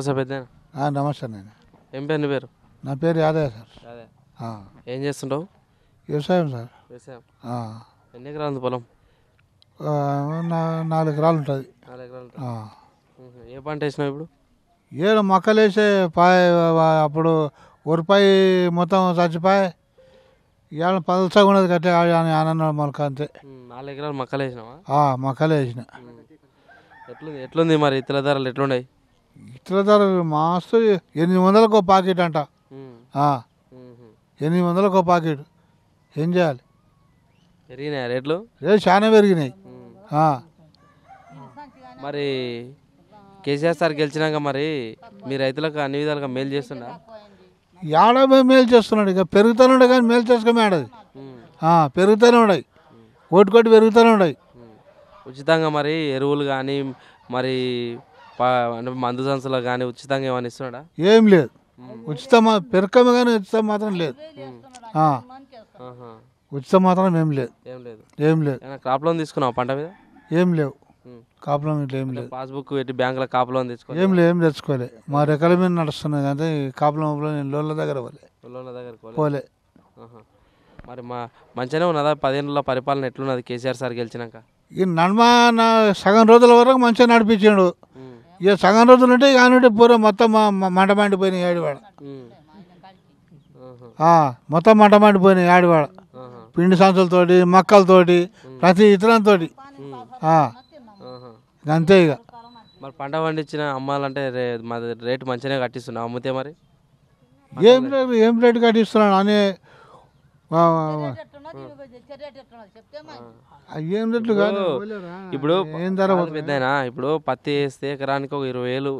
నమస్తే పెద్ద నమస్తే నేను ఏం పేరు పేరు నా పేరు యాదయ్య సార్ ఏం చేస్తుంటావు వ్యవసాయం సార్ వ్యవసాయం ఎన్ని ఎకరాలు ఉంది పొలం నా- నాలుగు ఎకరాలు ఉంటుంది ఏ పంట వేసినావు ఇప్పుడు ఏడు మొక్కలు వేసే పాయ అప్పుడు ఉరిపాయి మొత్తం చచ్చిపాయ ఇవాళ పలసగా ఉన్నది కట్టే ఆనంద మొలక అంతే నాలుగు ఎకరాలు మొక్కలు వేసినావా మొక్కలు వేసిన ఎట్లుంది ఎట్లుంది మరి ఇతర ధరలు ఎట్లున్నాయి ఇతర ధర మస్తు ఎనిమిది వందలకు ఒక పాకెట్ అంట ఎనిమిది వందలకు ఒక పాకెట్ ఏం చేయాలి పెరిగినాయి రేట్లు రేట్ చాలా పెరిగినాయి మరి కేసీఆర్ సార్ గెలిచినాక మరి మీ రైతులకు అన్ని విధాలుగా మేలు చేస్తున్నా యాడమే మేలు చేస్తున్నాడు ఇక పెరుగుతూనే ఉండే కానీ మేలు చేసుకోమే ఆడది పెరుగుతూనే ఉన్నాయి కొట్టి పెరుగుతూనే ఉన్నాయి ఉచితంగా మరి ఎరువులు కానీ మరి అంటే మందు సంస్థలో కానీ ఉచితంగా ఏమైనా ఇస్తున్నాడా ఏం లేదు ఉచితం పెరకమే కానీ ఉచితం మాత్రం లేదు ఉచితం మాత్రం ఏం లేదు ఏం లేదు ఏం లేదు క్రాప్ లోన్ తీసుకున్నావు పంట మీద ఏం లేవు కాపు లోన్ ఇట్లా ఏం లేదు పాస్బుక్ పెట్టి బ్యాంకులో కాపు లోన్ తీసుకో ఏం లేదు ఏం తెచ్చుకోవాలి మా రెక్కల మీద నడుస్తున్నాయి కానీ కాపు దగ్గర పోలే లోన్ల దగ్గర పోలే మరి మా మంచిగానే ఉన్నదా పదిహేనులో పరిపాలన ఎట్లున్నది కేసీఆర్ సార్ గెలిచినాక ఈ నడమ సగం రోజుల వరకు మంచిగా నడిపించాడు ఇక సగం రోజులు ఉంటే ఆనుంటే పూర్వం మొత్తం మంట మండిపోయినాయి ఆడివాడ మొత్తం మంట మండిపోయినాయి ఆడివాడ పిండి సంచులతోటి మొక్కలతోటి ప్రతి ఇతరంతో అంతే ఇక మరి పంట పండించిన అమ్మాలంటే రేటు మంచిగా కట్టిస్తున్నా అమ్మితే మరి ఏం ఏం రేటు కట్టిస్తున్నాను అనే ఇప్పుడు పెద్ద ఇప్పుడు పత్తి వేస్తే ఎకరానికి ఒక ఇరవై వేలు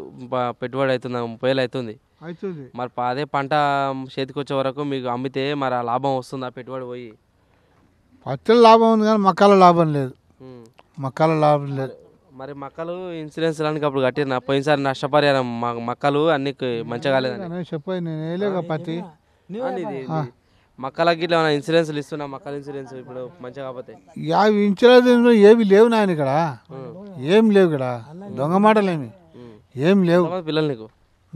పెట్టుబడి అవుతుంది ముప్పై వేలు అవుతుంది మరి అదే పంట చేతికి వచ్చే వరకు మీకు అమ్మితే మరి ఆ లాభం ఆ పెట్టుబడి పోయి పత్తిలో లాభం ఉంది కానీ మక్కల లాభం లేదు మక్కల లాభం లేదు మరి మక్కలు ఇన్సూరెన్స్ లాంటి అప్పుడు కట్టిన పోయినసారి నష్టపరిహారం మక్కలు అన్ని మంచిగా కాలేదని నేను వేయలేక పత్తి మక్కలకి ఇట్లా ఇన్సూరెన్స్ ఇస్తున్నా మక్కల ఇన్సూరెన్స్ ఇప్పుడు మంచిగా కాకపోతే యా ఇన్సూరెన్స్ ఏవి లేవు నాయన ఇక్కడ ఏం లేవు ఇక్కడ దొంగ మాటలేమి ఏం లేవు పిల్లలు నీకు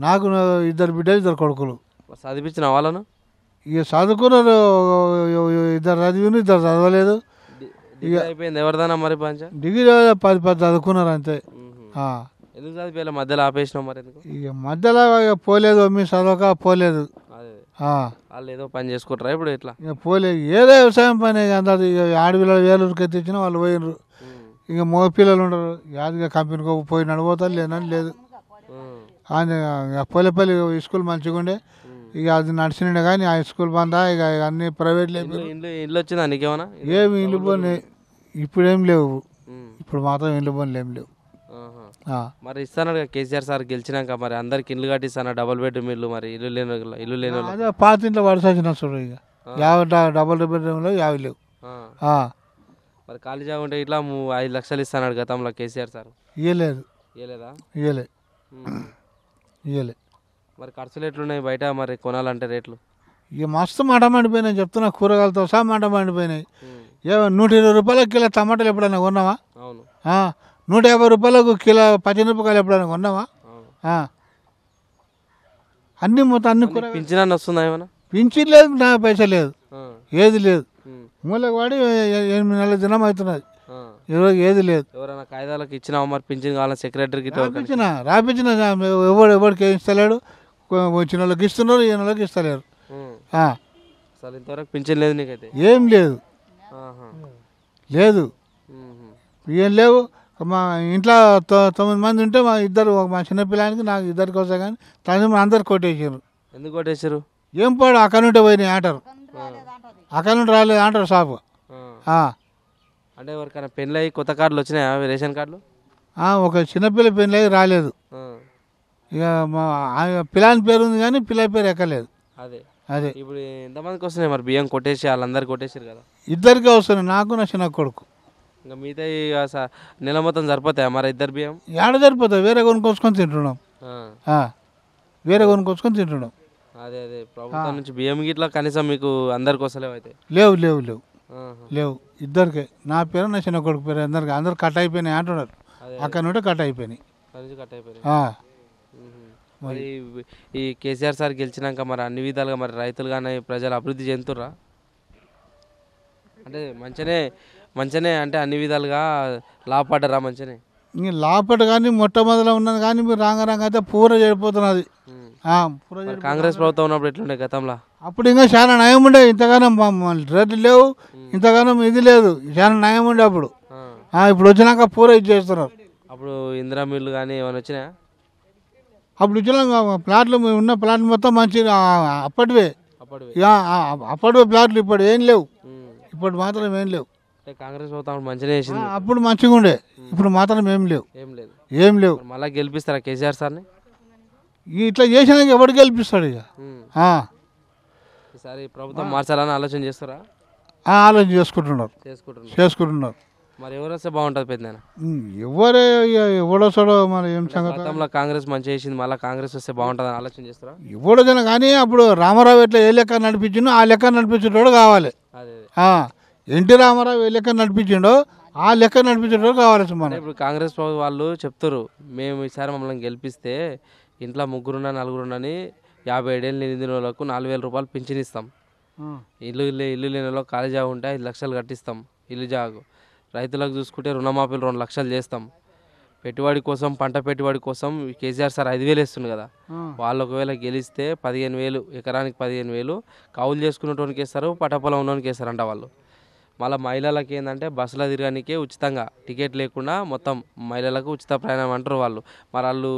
నాకు ఇద్దరు బిడ్డలు ఇద్దరు కొడుకులు చదివించిన వాళ్ళను ఇక చదువుకున్నారు ఇద్దరు చదివిన ఇద్దరు చదవలేదు అయిపోయింది ఎవరిదైనా మరి పంచ డిగ్రీ పది పది చదువుకున్నారు అంతే ఎందుకు చదివి మధ్యలో ఆపేసినావు మరి ఇక మధ్యలో పోలేదు మీ చదవక పోలేదు వాళ్ళు ఏదో పని చేసుకుంటారా ఇప్పుడు ఇట్లా ఇక పోలే ఏదో వ్యవసాయం పని అందరు ఇక ఆడపిల్లలు వేలూరుకి ఎత్తిచ్చినా వాళ్ళు పోయినరు ఇక మగ పిల్లలు ఉండరు యాదిగా కంపెనీకి పోయి నడిపోతారు లేదని లేదు పోలేపల్లి స్కూల్ మంచిగా ఉండే ఇక అది నడిచినండే కానీ ఆ స్కూల్ బందా ఇక అన్ని ప్రైవేట్ లేదు ఇల్లు ఇల్లు వచ్చిందా నీకేమన్నా ఏమి ఇల్లు పోనీ ఇప్పుడు ఏం లేవు ఇప్పుడు మాత్రం ఇల్లు పోనీ ఏం లేవు మరి ఇస్తాను కేసీఆర్ సార్ గెలిచినాక మరి అందరికి ఇల్లు కట్టిస్తాను డబుల్ బెడ్రూమ్ ఇల్లు మరి ఇల్లు లేని ఇల్లు లేని పాత ఇంట్లో వరసాల్సిన చూడు ఇక యాభై డబుల్ బెడ్రూమ్లో యావి లేవు మరి ఖాళీ జాగా ఉంటే ఇట్లా ఐదు లక్షలు ఇస్తాను గతంలో కేసీఆర్ సార్ ఇవ్వలేదు ఇవ్వలేదా ఇవ్వలే ఇవ్వలే మరి ఖర్చులు ఎట్లున్నాయి బయట మరి కొనాలంటే రేట్లు ఇక మస్తు మంట మండిపోయినాయి చెప్తున్నా కూరగాయలతో సహా మట మండిపోయినాయి నూట ఇరవై రూపాయల కిలో టమాటాలు ఎప్పుడన్నా కొన్నావా అవును నూట యాభై రూపాయలకు కిలో పచ్చిమిరపకాయలు ఎప్పుడైనా కొన్నావా అన్ని మొత్తం అన్ని కూర పింఛన్ వస్తుందా ఏమైనా పింఛన్ లేదు నా పైసా లేదు ఏది లేదు మూలకి వాడి ఎనిమిది నెలల దినం అవుతున్నది ఈరోజు ఏది లేదు ఎవరైనా కాగితాలకు ఇచ్చిన మరి పింఛన్ కావాలని సెక్రటరీకి రాపించిన రాపించిన ఎవడు ఎవరికి ఇస్తలేడు వచ్చిన వాళ్ళకి ఇస్తున్నారు ఈయన నెలకి ఇస్తలేరు అసలు ఇంతవరకు పింఛన్ లేదు నీకైతే ఏం లేదు లేదు ఏం లేవు మా ఇంట్లో తొమ్మిది మంది ఉంటే మా ఇద్దరు మా చిన్నపిల్లానికి నాకు ఇద్దరు కోసం కానీ తల్లి అందరు కొట్టేసారు ఎందుకు కొట్టేశారు ఏం పాడు అక్కడ నుండి పోయినాయి ఆటరు అక్కడ నుండి రాలేదు ఆటరు షాపు అంటే ఎవరికైనా పెళ్ళి అయ్యి కొత్త కార్డులు వచ్చినాయి రేషన్ కార్డులు ఒక చిన్నపిల్ల పెళ్ళి అయ్యి రాలేదు ఇక మా పిల్లాని పేరు ఉంది కానీ పిల్లల పేరు ఎక్కలేదు అదే అదే ఇప్పుడు ఎంతమందికి వస్తున్నాయి మరి బియ్యం కొట్టేసి వాళ్ళందరు కొట్టేసారు కదా ఇద్దరికే వస్తున్నాయి నాకు నా చిన్న కొడుకు ఇంకా మిగతా ఇక నెల మొత్తం సరిపోతాయా మరి ఇద్దరు బియ్యం ఏడ సరిపోతుంది వేరే కొనుక్కొచ్చుకొని తింటున్నాం వేరే కొనుక్కొచ్చుకొని తింటున్నాం అదే అదే ప్రభుత్వం నుంచి బియ్యం గిట్లా కనీసం మీకు అందరికి వస్తలేవు అయితే లేవు లేవు లేవు లేవు ఇద్దరికి నా పేరు నా చిన్న కొడుకు పేరు అందరికి అందరు కట్ అయిపోయినాయి అంటున్నారు అక్కడ నుండి కట్ అయిపోయినాయి కట్ అయిపోయినాయి మరి ఈ కేసీఆర్ సార్ గెలిచినాక మరి అన్ని విధాలుగా మరి రైతులు కానీ ప్రజలు అభివృద్ధి చెందుతుర్రా అంటే మంచిగా మంచిగా అంటే అన్ని విధాలుగా లాపడ్డరా మంచిగానే ఇంక లాపట కానీ మొట్టమొదట ఉన్నది కానీ మీరు రాంగ రాంగ అయితే పూర చెడిపోతున్నది కాంగ్రెస్ ప్రభుత్వం ఉన్నప్పుడు ఎట్లుండే గతంలో అప్పుడు ఇంకా చాలా నయం ఉండే ఇంతగానం మా- రేట్లు లేవు ఇంతగానం ఇది లేదు చాలా నయం ఉండే అప్పుడు ఇప్పుడు వచ్చినాక పూర ఇది చేస్తున్నారు అప్పుడు ఇందిరా మిల్లు కానీ ఏమైనా వచ్చినాయా అప్పుడు వచ్చిన ప్లాట్లు ఉన్న ప్లాట్లు మొత్తం మంచి అప్పటివే అప్పటివే ప్లాట్లు ఇప్పుడు ఏం లేవు ఇప్పుడు మాత్రం ఏం లేవు అంటే కాంగ్రెస్ ప్రభుత్వం మంచిగా చేసింది అప్పుడు మంచిగా ఉండే ఇప్పుడు మాత్రం ఏం లేవు ఏం లేదు ఏం లేవు మళ్ళీ గెలిపిస్తారా కేసీఆర్ సార్ని ఇట్లా చేసినాక ఎవడు గెలిపిస్తాడు ఇక ఈసారి ప్రభుత్వం మార్చాలని ఆలోచన చేస్తారా ఆలోచన చేసుకుంటున్నారు చేసుకుంటున్నారు చేసుకుంటున్నారు మరి ఎవరు వస్తే బాగుంటుంది పెద్ద ఎవరే ఎవడొస్తాడో మరి ఏం సంగతంలో కాంగ్రెస్ మంచి చేసింది మళ్ళీ కాంగ్రెస్ వస్తే బాగుంటుంది అని ఆలోచన చేస్తారా ఎవడో కానీ అప్పుడు రామారావు ఎట్లా ఏ లెక్క నడిపించినో ఆ లెక్క నడిపించేటోడు కావాలి ఎన్టీ రామారావు ఏ లెక్క నడిపించిండో ఆ లెక్క నడిపించడం కావాలి మనం ఇప్పుడు కాంగ్రెస్ ప్రభుత్వం వాళ్ళు చెప్తారు మేము ఈసారి మమ్మల్ని గెలిపిస్తే ఇంట్లో ముగ్గురున్న నలుగురున్నని యాభై ఏడేళ్ళు నిందిన వాళ్ళకు నాలుగు వేల రూపాయలు పింఛన్ ఇస్తాం ఇల్లు ఇల్లు ఇల్లు లేని వాళ్ళకి ఖాళీ జాగా ఉంటే ఐదు లక్షలు కట్టిస్తాం ఇల్లు జాగు రైతులకు చూసుకుంటే రుణమాఫీలు రెండు లక్షలు చేస్తాం పెట్టుబడి కోసం పంట పెట్టుబడి కోసం కేసీఆర్ సార్ ఐదు వేలు వేస్తుంది కదా వాళ్ళు ఒకవేళ గెలిస్తే పదిహేను వేలు ఎకరానికి పదిహేను వేలు కౌలు చేసుకున్నటువంటి వేస్తారు పటపొలం ఉన్నోనికి వేస్తారంట వాళ్ళు మళ్ళీ మహిళలకు ఏంటంటే బస్సులో తిరగనికే ఉచితంగా టికెట్ లేకుండా మొత్తం మహిళలకు ఉచిత ప్రయాణం అంటారు వాళ్ళు మరి వాళ్ళు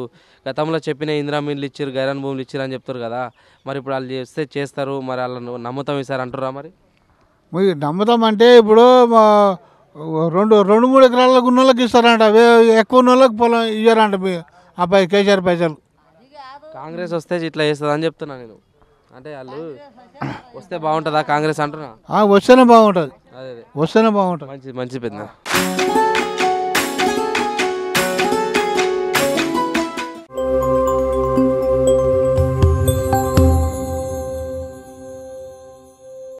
గతంలో చెప్పిన ఇందిరా మిల్లు ఇచ్చారు గైరాన్ భూములు ఇచ్చారు అని చెప్తారు కదా మరి ఇప్పుడు వాళ్ళు చేస్తే చేస్తారు మరి వాళ్ళను నమ్మతం ఇస్తారు అంటారా మరి నమ్మతం అంటే ఇప్పుడు రెండు రెండు మూడు ఎకరాలకు ఉన్న వాళ్ళకి ఇస్తారంట ఎక్కువ ఉన్న వాళ్ళకి పొలం ఇయ్యారంట మీ అబ్బాయి కేసీఆర్ పైసలు కాంగ్రెస్ వస్తే ఇట్లా చేస్తుందని చెప్తున్నా నేను అంటే వాళ్ళు వస్తే బాగుంటుందా కాంగ్రెస్ అంటున్నా వస్తేనే బాగుంటుంది వస్తేనే బాగుంటుంది మంచిది మంచి పెద్ద